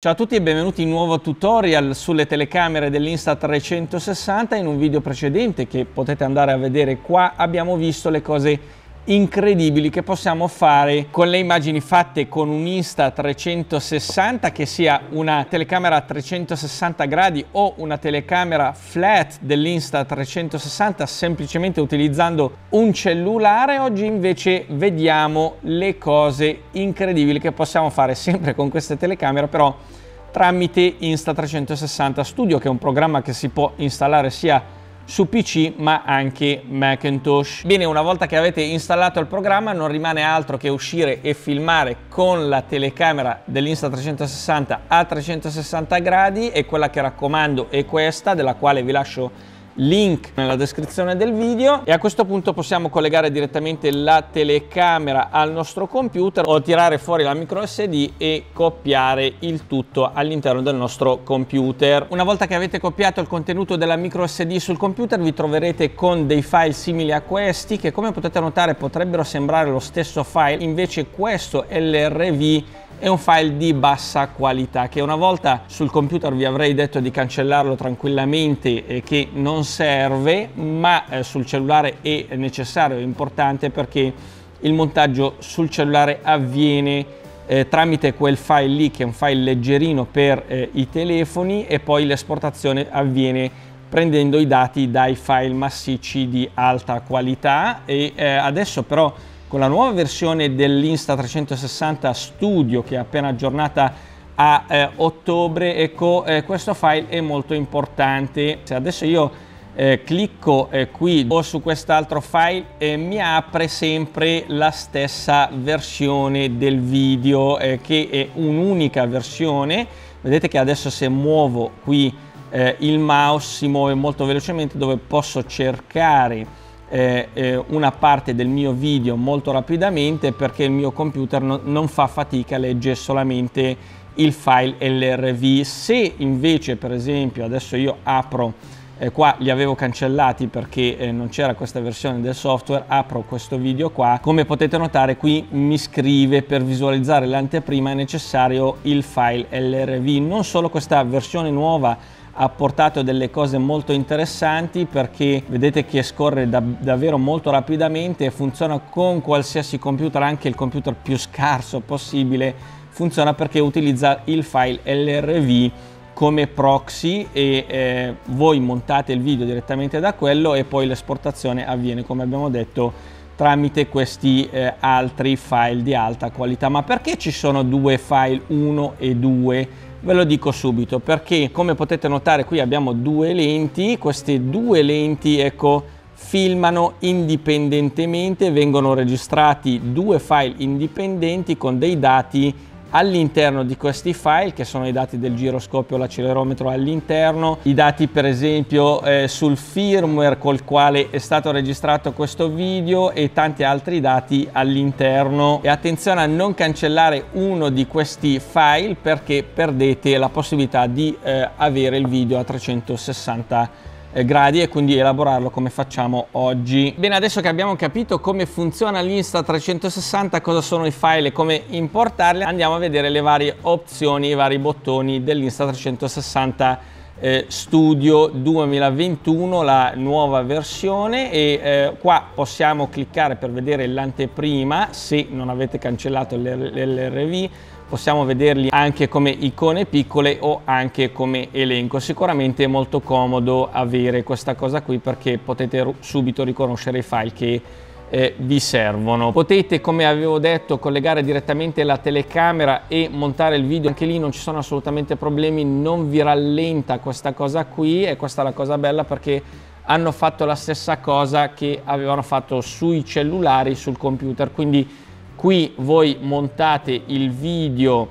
Ciao a tutti e benvenuti in un nuovo tutorial sulle telecamere dell'Insta360. In un video precedente che potete andare a vedere qua abbiamo visto le cose incredibili che possiamo fare con le immagini fatte con un Insta 360 che sia una telecamera a 360 gradi o una telecamera flat dell'Insta 360 semplicemente utilizzando un cellulare oggi invece vediamo le cose incredibili che possiamo fare sempre con queste telecamere però tramite Insta 360 Studio che è un programma che si può installare sia su PC ma anche Macintosh. Bene, una volta che avete installato il programma non rimane altro che uscire e filmare con la telecamera dell'Insta360 a 360 gradi e quella che raccomando è questa, della quale vi lascio link nella descrizione del video e a questo punto possiamo collegare direttamente la telecamera al nostro computer o tirare fuori la micro SD e copiare il tutto all'interno del nostro computer. Una volta che avete copiato il contenuto della micro SD sul computer vi troverete con dei file simili a questi che come potete notare potrebbero sembrare lo stesso file invece questo LRV è un file di bassa qualità che una volta sul computer vi avrei detto di cancellarlo tranquillamente eh, che non serve ma eh, sul cellulare è necessario, è importante perché il montaggio sul cellulare avviene eh, tramite quel file lì che è un file leggerino per eh, i telefoni e poi l'esportazione avviene prendendo i dati dai file massicci di alta qualità e eh, adesso però con la nuova versione dell'Insta 360 Studio che è appena aggiornata a eh, ottobre, ecco eh, questo file è molto importante. Se adesso io eh, clicco eh, qui o su quest'altro file e eh, mi apre sempre la stessa versione del video eh, che è un'unica versione. Vedete che adesso se muovo qui il mouse si muove molto velocemente dove posso cercare eh, eh, una parte del mio video molto rapidamente perché il mio computer no, non fa fatica a leggere solamente il file LRV. Se invece per esempio adesso io apro, eh, qua li avevo cancellati perché eh, non c'era questa versione del software, apro questo video qua, come potete notare qui mi scrive per visualizzare l'anteprima è necessario il file LRV, non solo questa versione nuova ha portato delle cose molto interessanti perché vedete che scorre da, davvero molto rapidamente e funziona con qualsiasi computer, anche il computer più scarso possibile, funziona perché utilizza il file LRV come proxy e eh, voi montate il video direttamente da quello e poi l'esportazione avviene come abbiamo detto tramite questi eh, altri file di alta qualità ma perché ci sono due file 1 e 2 Ve lo dico subito perché come potete notare qui abbiamo due lenti, queste due lenti ecco filmano indipendentemente, vengono registrati due file indipendenti con dei dati All'interno di questi file, che sono i dati del giroscopio, l'accelerometro all'interno, i dati per esempio eh, sul firmware col quale è stato registrato questo video e tanti altri dati all'interno. E attenzione a non cancellare uno di questi file perché perdete la possibilità di eh, avere il video a 360 eh, gradi e quindi elaborarlo come facciamo oggi. Bene, adesso che abbiamo capito come funziona l'Insta360, cosa sono i file e come importarli, andiamo a vedere le varie opzioni, i vari bottoni dell'Insta360 eh, Studio 2021, la nuova versione e eh, qua possiamo cliccare per vedere l'anteprima se non avete cancellato l'rv possiamo vederli anche come icone piccole o anche come elenco. Sicuramente è molto comodo avere questa cosa qui perché potete subito riconoscere i file che eh, vi servono. Potete, come avevo detto, collegare direttamente la telecamera e montare il video. Anche lì non ci sono assolutamente problemi, non vi rallenta questa cosa qui e questa è la cosa bella perché hanno fatto la stessa cosa che avevano fatto sui cellulari, sul computer. Quindi Qui voi montate il video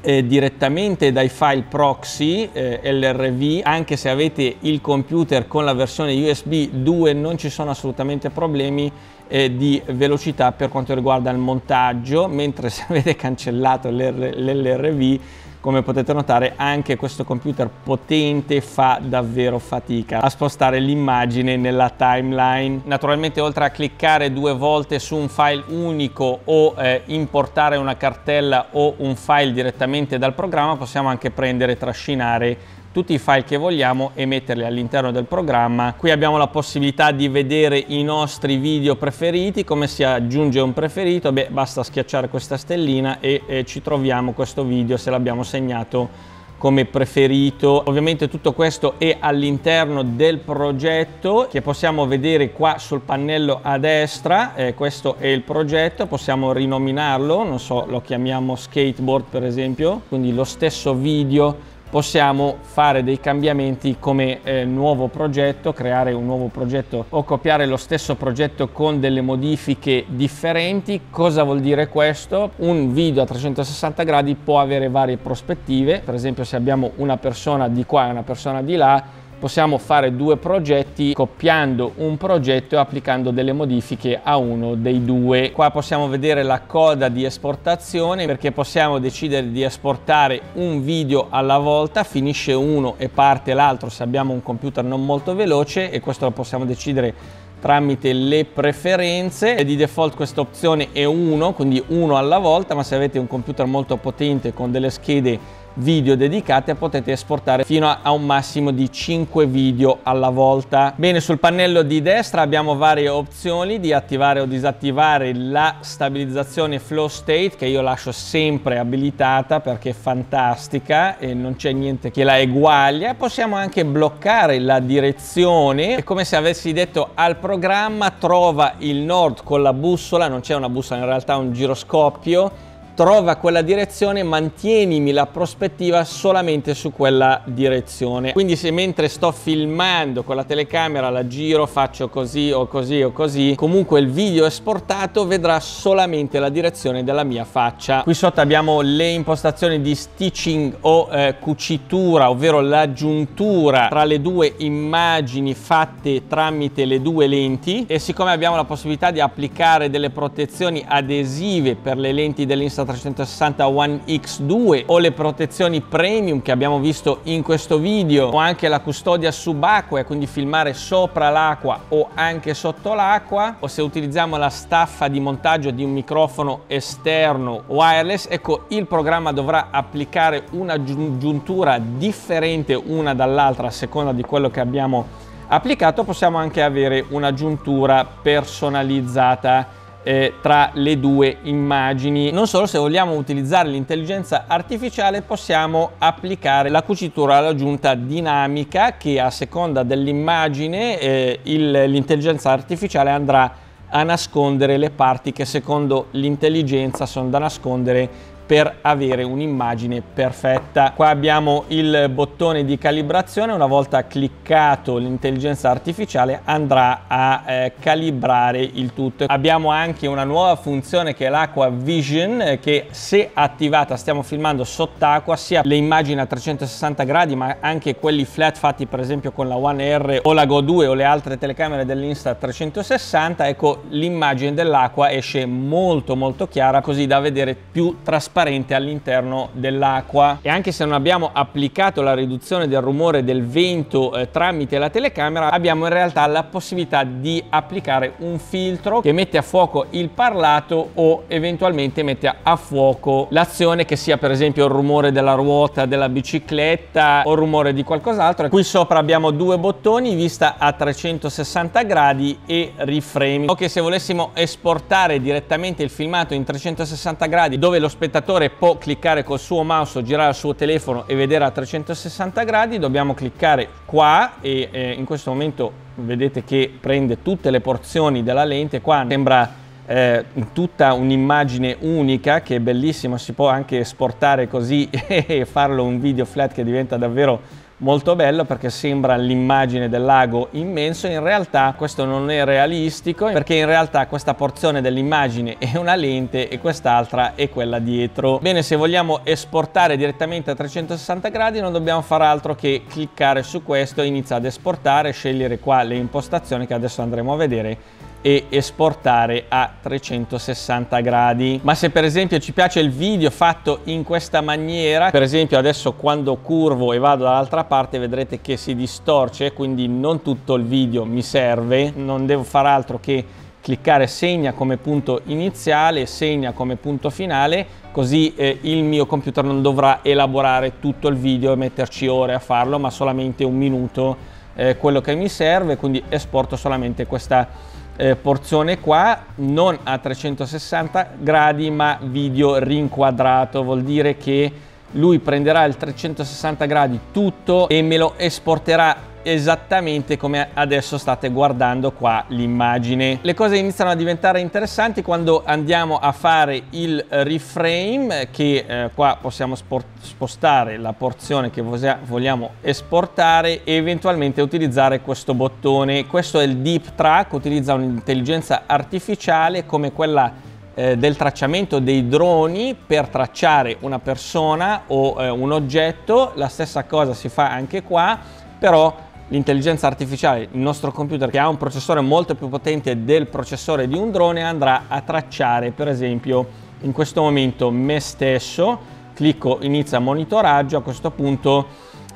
eh, direttamente dai file proxy eh, LRV, anche se avete il computer con la versione USB 2 non ci sono assolutamente problemi eh, di velocità per quanto riguarda il montaggio, mentre se avete cancellato l'LRV come potete notare anche questo computer potente fa davvero fatica a spostare l'immagine nella timeline naturalmente oltre a cliccare due volte su un file unico o eh, importare una cartella o un file direttamente dal programma possiamo anche prendere e trascinare tutti i file che vogliamo e metterli all'interno del programma. Qui abbiamo la possibilità di vedere i nostri video preferiti, come si aggiunge un preferito, beh basta schiacciare questa stellina e, e ci troviamo questo video se l'abbiamo segnato come preferito. Ovviamente tutto questo è all'interno del progetto che possiamo vedere qua sul pannello a destra. Eh, questo è il progetto, possiamo rinominarlo, non so, lo chiamiamo skateboard per esempio, quindi lo stesso video possiamo fare dei cambiamenti come eh, nuovo progetto, creare un nuovo progetto o copiare lo stesso progetto con delle modifiche differenti. Cosa vuol dire questo? Un video a 360 gradi può avere varie prospettive, per esempio se abbiamo una persona di qua e una persona di là, possiamo fare due progetti copiando un progetto e applicando delle modifiche a uno dei due. Qua possiamo vedere la coda di esportazione perché possiamo decidere di esportare un video alla volta, finisce uno e parte l'altro se abbiamo un computer non molto veloce e questo lo possiamo decidere tramite le preferenze e di default questa opzione è 1 quindi uno alla volta ma se avete un computer molto potente con delle schede video dedicate potete esportare fino a un massimo di 5 video alla volta. Bene, sul pannello di destra abbiamo varie opzioni di attivare o disattivare la stabilizzazione flow state che io lascio sempre abilitata perché è fantastica e non c'è niente che la eguaglia. Possiamo anche bloccare la direzione. È come se avessi detto al programma trova il nord con la bussola, non c'è una bussola, in realtà un giroscopio trova quella direzione, mantienimi la prospettiva solamente su quella direzione. Quindi se mentre sto filmando con la telecamera la giro, faccio così o così o così, comunque il video esportato vedrà solamente la direzione della mia faccia. Qui sotto abbiamo le impostazioni di stitching o eh, cucitura, ovvero l'aggiuntura tra le due immagini fatte tramite le due lenti e siccome abbiamo la possibilità di applicare delle protezioni adesive per le lenti dell'installazione 360 One X2 o le protezioni premium che abbiamo visto in questo video o anche la custodia subacquea quindi filmare sopra l'acqua o anche sotto l'acqua o se utilizziamo la staffa di montaggio di un microfono esterno wireless ecco il programma dovrà applicare una giuntura differente una dall'altra a seconda di quello che abbiamo applicato possiamo anche avere una giuntura personalizzata eh, tra le due immagini. Non solo, se vogliamo utilizzare l'intelligenza artificiale possiamo applicare la cucitura all'aggiunta dinamica che a seconda dell'immagine eh, l'intelligenza artificiale andrà a nascondere le parti che secondo l'intelligenza sono da nascondere per avere un'immagine perfetta. Qua abbiamo il bottone di calibrazione, una volta cliccato l'intelligenza artificiale andrà a eh, calibrare il tutto. Abbiamo anche una nuova funzione che è l'Aqua Vision eh, che se attivata stiamo filmando sott'acqua sia le immagini a 360 gradi ma anche quelli flat fatti per esempio con la One R o la Go 2 o le altre telecamere dell'Insta 360, ecco l'immagine dell'acqua esce molto molto chiara così da vedere più trasparente trasparente all'interno dell'acqua e anche se non abbiamo applicato la riduzione del rumore del vento eh, tramite la telecamera abbiamo in realtà la possibilità di applicare un filtro che mette a fuoco il parlato o eventualmente mette a fuoco l'azione che sia per esempio il rumore della ruota della bicicletta o il rumore di qualcos'altro qui sopra abbiamo due bottoni vista a 360 gradi e reframe o che se volessimo esportare direttamente il filmato in 360 gradi dove lo spettatore giocatore può cliccare col suo mouse o girare il suo telefono e vedere a 360 gradi, dobbiamo cliccare qua e eh, in questo momento vedete che prende tutte le porzioni della lente, qua sembra eh, tutta un'immagine unica che è bellissima, si può anche esportare così e farlo un video flat che diventa davvero molto bello perché sembra l'immagine del lago immenso, in realtà questo non è realistico perché in realtà questa porzione dell'immagine è una lente e quest'altra è quella dietro. Bene, se vogliamo esportare direttamente a 360 gradi non dobbiamo fare altro che cliccare su questo, inizia ad esportare, scegliere qua le impostazioni che adesso andremo a vedere e esportare a 360 gradi. Ma se per esempio ci piace il video fatto in questa maniera, per esempio adesso quando curvo e vado dall'altra parte vedrete che si distorce, quindi non tutto il video mi serve, non devo fare altro che cliccare segna come punto iniziale, segna come punto finale, così eh, il mio computer non dovrà elaborare tutto il video e metterci ore a farlo, ma solamente un minuto eh, quello che mi serve, quindi esporto solamente questa eh, porzione qua non a 360 gradi ma video rinquadrato vuol dire che lui prenderà il 360 gradi tutto e me lo esporterà esattamente come adesso state guardando qua l'immagine. Le cose iniziano a diventare interessanti quando andiamo a fare il reframe che eh, qua possiamo spostare la porzione che vogliamo esportare e eventualmente utilizzare questo bottone. Questo è il Deep Track, utilizza un'intelligenza artificiale come quella eh, del tracciamento dei droni per tracciare una persona o eh, un oggetto, la stessa cosa si fa anche qua, però l'intelligenza artificiale, il nostro computer che ha un processore molto più potente del processore di un drone andrà a tracciare per esempio in questo momento me stesso, clicco inizia monitoraggio, a questo punto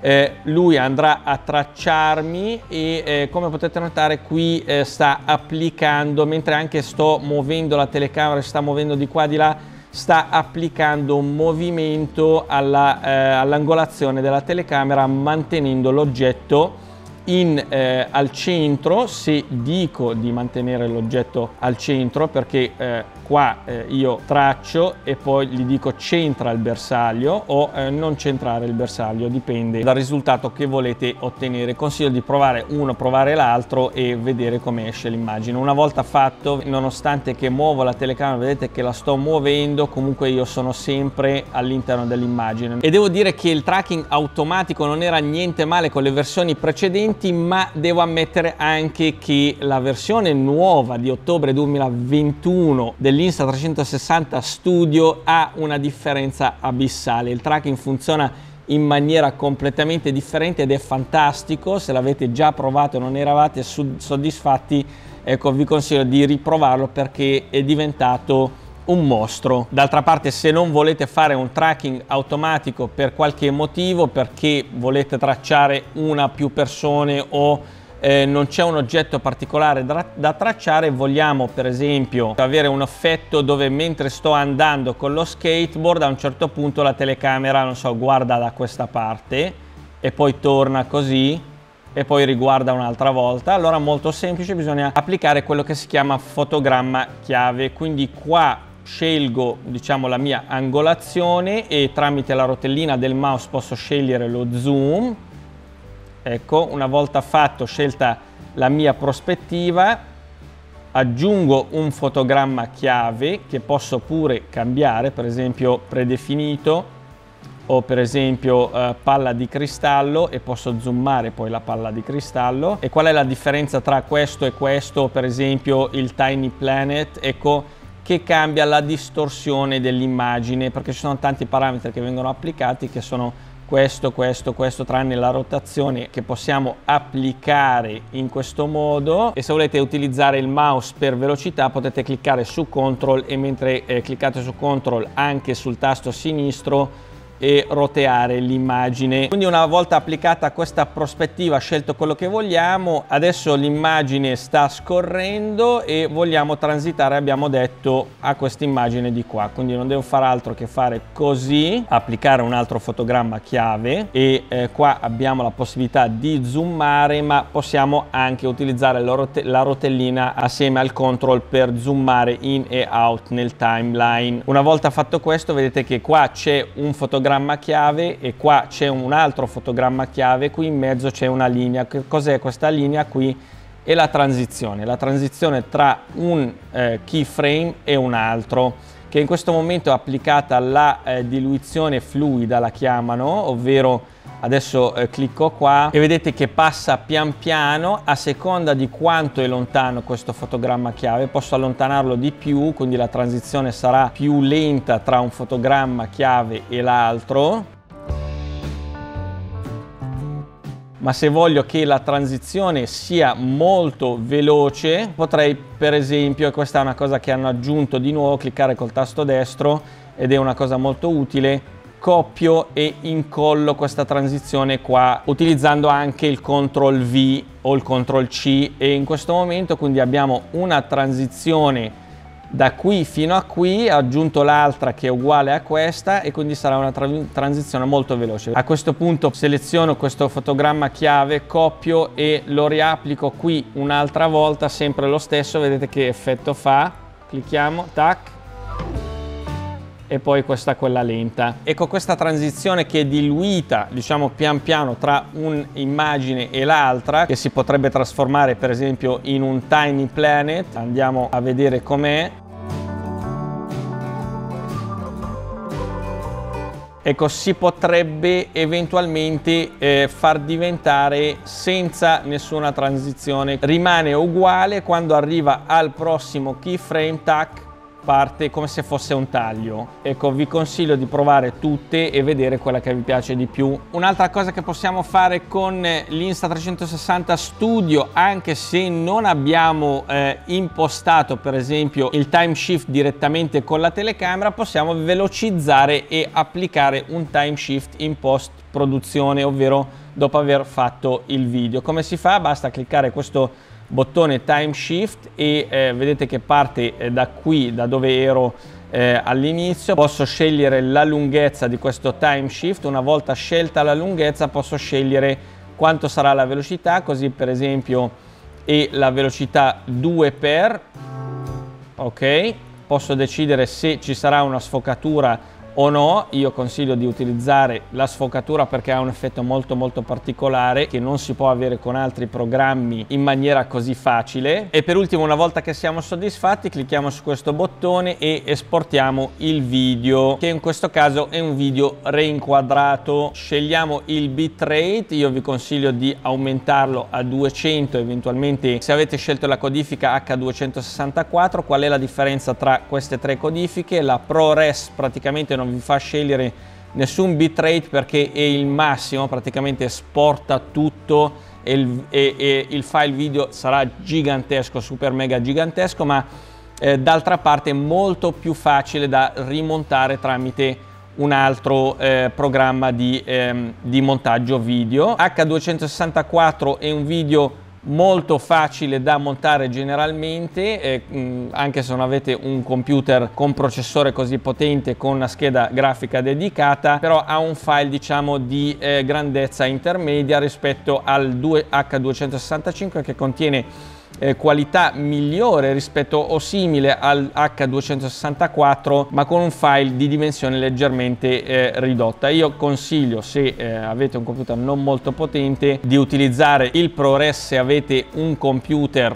eh, lui andrà a tracciarmi e eh, come potete notare qui eh, sta applicando, mentre anche sto muovendo la telecamera, sta muovendo di qua di là, sta applicando un movimento eh, all'angolazione all della telecamera mantenendo l'oggetto in, eh, al centro se dico di mantenere l'oggetto al centro perché eh, qua eh, io traccio e poi gli dico centra il bersaglio o eh, non centrare il bersaglio dipende dal risultato che volete ottenere consiglio di provare uno provare l'altro e vedere come esce l'immagine una volta fatto nonostante che muovo la telecamera vedete che la sto muovendo comunque io sono sempre all'interno dell'immagine e devo dire che il tracking automatico non era niente male con le versioni precedenti contenuti ma devo ammettere anche che la versione nuova di ottobre 2021 dell'Insta 360 Studio ha una differenza abissale. Il tracking funziona in maniera completamente differente ed è fantastico. Se l'avete già provato e non eravate soddisfatti, ecco, vi consiglio di riprovarlo perché è diventato un mostro. D'altra parte se non volete fare un tracking automatico per qualche motivo, perché volete tracciare una o più persone o eh, non c'è un oggetto particolare da, da, tracciare, vogliamo per esempio avere un effetto dove mentre sto andando con lo skateboard a un certo punto la telecamera, non so, guarda da questa parte e poi torna così e poi riguarda un'altra volta, allora molto semplice bisogna applicare quello che si chiama fotogramma chiave, quindi qua scelgo diciamo, la mia angolazione e tramite la rotellina del mouse posso scegliere lo zoom. Ecco, una volta fatto, scelta la mia prospettiva, aggiungo un fotogramma chiave che posso pure cambiare, per esempio predefinito o per esempio eh, palla di cristallo e posso zoomare poi la palla di cristallo. E qual è la differenza tra questo e questo, per esempio il Tiny Planet? Ecco, che cambia la distorsione dell'immagine perché ci sono tanti parametri che vengono applicati che sono questo, questo, questo, tranne la rotazione che possiamo applicare in questo modo e se volete utilizzare il mouse per velocità potete cliccare su CTRL e mentre eh, cliccate su CTRL anche sul tasto sinistro e roteare l'immagine. Quindi una volta applicata questa prospettiva, scelto quello che vogliamo, adesso l'immagine sta scorrendo e vogliamo transitare, abbiamo detto, a questa immagine di qua. Quindi non devo fare altro che fare così, applicare un altro fotogramma chiave e eh, qua abbiamo la possibilità di zoomare, ma possiamo anche utilizzare la, rote la rotellina assieme al control per zoomare in e out nel timeline. Una volta fatto questo, vedete che qua c'è un fotogramma fotogramma chiave e qua c'è un altro fotogramma chiave, qui in mezzo c'è una linea. Cos'è questa linea qui? È la transizione, la transizione tra un eh, keyframe e un altro che in questo momento è applicata alla eh, diluizione fluida, la chiamano, ovvero Adesso eh, clicco qua e vedete che passa pian piano a seconda di quanto è lontano questo fotogramma chiave. Posso allontanarlo di più, quindi la transizione sarà più lenta tra un fotogramma chiave e l'altro. ma se voglio che la transizione sia molto veloce potrei per esempio, e questa è una cosa che hanno aggiunto di nuovo, cliccare col tasto destro ed è una cosa molto utile, coppio e incollo questa transizione qua utilizzando anche il CTRL V o il CTRL C e in questo momento quindi abbiamo una transizione da qui fino a qui ho aggiunto l'altra che è uguale a questa e quindi sarà una tra transizione molto veloce a questo punto seleziono questo fotogramma chiave coppio e lo riapplico qui un'altra volta sempre lo stesso vedete che effetto fa clicchiamo tac e poi questa quella lenta. Ecco questa transizione che è diluita diciamo pian piano tra un'immagine e l'altra che si potrebbe trasformare per esempio in un tiny planet. Andiamo a vedere com'è. Ecco, si potrebbe eventualmente eh, far diventare senza nessuna transizione. Rimane uguale quando arriva al prossimo keyframe tac parte come se fosse un taglio. Ecco, vi consiglio di provare tutte e vedere quella che vi piace di più. Un'altra cosa che possiamo fare con eh, l'Insta360 Studio, anche se non abbiamo eh, impostato per esempio il time shift direttamente con la telecamera, possiamo velocizzare e applicare un time shift in post produzione, ovvero dopo aver fatto il video. Come si fa? Basta cliccare questo bottone time shift e eh, vedete che parte eh, da qui da dove ero eh, all'inizio posso scegliere la lunghezza di questo time shift una volta scelta la lunghezza posso scegliere quanto sarà la velocità così per esempio e la velocità 2 per ok posso decidere se ci sarà una sfocatura o no, io consiglio di utilizzare la sfocatura perché ha un effetto molto molto particolare che non si può avere con altri programmi in maniera così facile. E per ultimo, una volta che siamo soddisfatti, clicchiamo su questo bottone e esportiamo il video, che in questo caso è un video reinquadrato. Scegliamo il bitrate, io vi consiglio di aumentarlo a 200, eventualmente se avete scelto la codifica H264, qual è la differenza tra queste tre codifiche? La ProRes praticamente non non vi fa scegliere nessun bitrate perché è il massimo, praticamente esporta tutto e il, e, e il file video sarà gigantesco, super mega gigantesco, ma eh, d'altra parte è molto più facile da rimontare tramite un altro eh, programma di, ehm, di montaggio video. H264 è un video molto facile da montare generalmente eh, anche se non avete un computer con processore così potente con una scheda grafica dedicata però ha un file diciamo di eh, grandezza intermedia rispetto al 2H265 che contiene eh, qualità migliore rispetto o simile al H264 ma con un file di dimensione leggermente eh, ridotta. Io consiglio se eh, avete un computer non molto potente di utilizzare il ProRes se avete un computer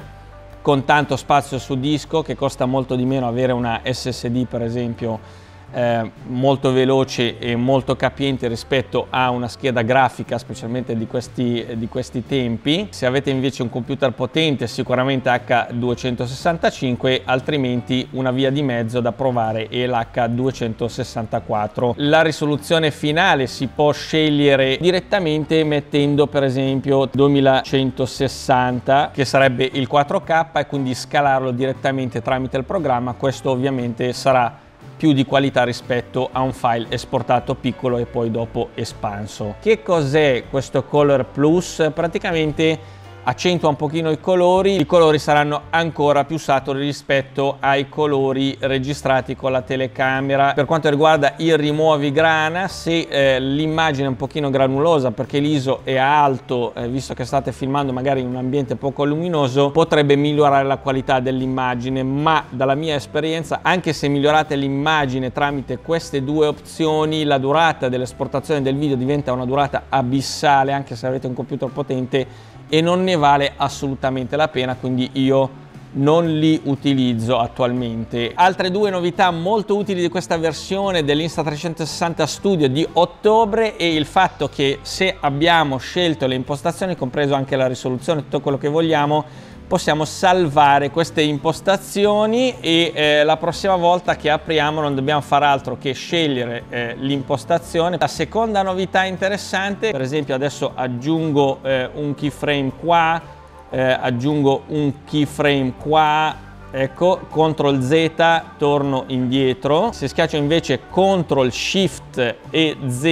con tanto spazio su disco che costa molto di meno avere una SSD per esempio eh, molto veloce e molto capiente rispetto a una scheda grafica, specialmente di questi, eh, di questi tempi. Se avete invece un computer potente, sicuramente H265, altrimenti una via di mezzo da provare è l'H264. La risoluzione finale si può scegliere direttamente mettendo per esempio 2160, che sarebbe il 4K, e quindi scalarlo direttamente tramite il programma. Questo ovviamente sarà più di qualità rispetto a un file esportato piccolo e poi dopo espanso. Che cos'è questo Color Plus? Praticamente accentua un pochino i colori, i colori saranno ancora più saturi rispetto ai colori registrati con la telecamera. Per quanto riguarda il rimuovi grana, se eh, l'immagine è un pochino granulosa perché l'ISO è alto, eh, visto che state filmando magari in un ambiente poco luminoso, potrebbe migliorare la qualità dell'immagine, ma dalla mia esperienza, anche se migliorate l'immagine tramite queste due opzioni, la durata dell'esportazione del video diventa una durata abissale, anche se avete un computer potente e non ne vale assolutamente la pena, quindi io non li utilizzo attualmente. Altre due novità molto utili di questa versione dell'Insta360 Studio di ottobre è il fatto che se abbiamo scelto le impostazioni, compreso anche la risoluzione, tutto quello che vogliamo, possiamo salvare queste impostazioni e eh, la prossima volta che apriamo non dobbiamo fare altro che scegliere eh, l'impostazione. La seconda novità interessante, per esempio adesso aggiungo eh, un keyframe qua, eh, aggiungo un keyframe qua, ecco, CTRL Z, torno indietro. Se schiaccio invece CTRL SHIFT e Z,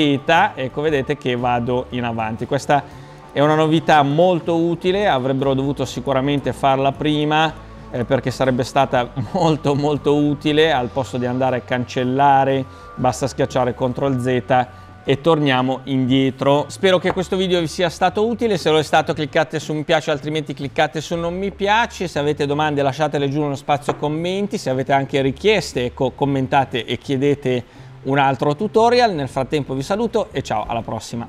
ecco vedete che vado in avanti. Questa è una novità molto utile, avrebbero dovuto sicuramente farla prima eh, perché sarebbe stata molto molto utile al posto di andare a cancellare, basta schiacciare CTRL Z e torniamo indietro. Spero che questo video vi sia stato utile, se lo è stato cliccate su mi piace altrimenti cliccate su non mi piace, se avete domande lasciatele giù nello spazio commenti, se avete anche richieste ecco, commentate e chiedete un altro tutorial, nel frattempo vi saluto e ciao alla prossima.